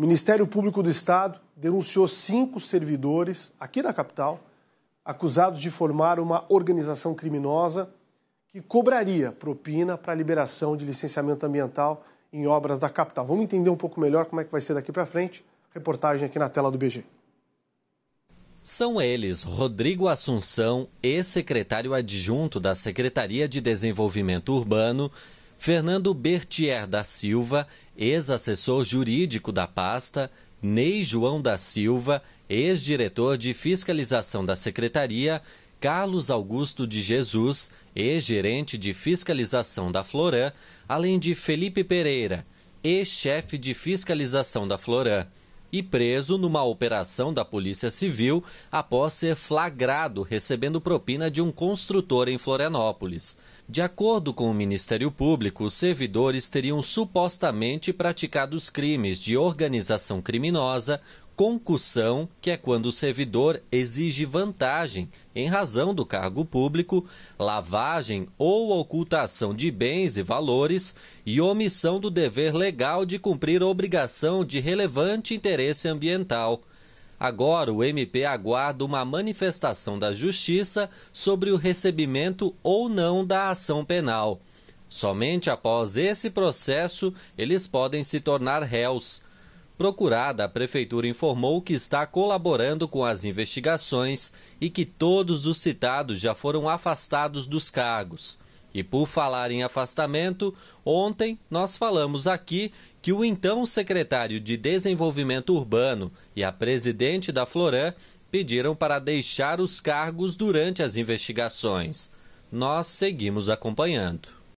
O Ministério Público do Estado denunciou cinco servidores aqui da capital acusados de formar uma organização criminosa que cobraria propina para a liberação de licenciamento ambiental em obras da capital. Vamos entender um pouco melhor como é que vai ser daqui para frente. Reportagem aqui na tela do BG. São eles Rodrigo Assunção, ex-secretário adjunto da Secretaria de Desenvolvimento Urbano, Fernando Bertier da Silva, ex-assessor jurídico da pasta, Ney João da Silva, ex-diretor de fiscalização da secretaria, Carlos Augusto de Jesus, ex-gerente de fiscalização da Florã, além de Felipe Pereira, ex-chefe de fiscalização da Florã, e preso numa operação da Polícia Civil após ser flagrado recebendo propina de um construtor em Florianópolis. De acordo com o Ministério Público, os servidores teriam supostamente praticado os crimes de organização criminosa, concussão, que é quando o servidor exige vantagem em razão do cargo público, lavagem ou ocultação de bens e valores e omissão do dever legal de cumprir obrigação de relevante interesse ambiental Agora, o MP aguarda uma manifestação da Justiça sobre o recebimento ou não da ação penal. Somente após esse processo eles podem se tornar réus. Procurada, a Prefeitura informou que está colaborando com as investigações e que todos os citados já foram afastados dos cargos. E por falar em afastamento, ontem nós falamos aqui que o então secretário de Desenvolvimento Urbano e a presidente da Florã pediram para deixar os cargos durante as investigações. Nós seguimos acompanhando.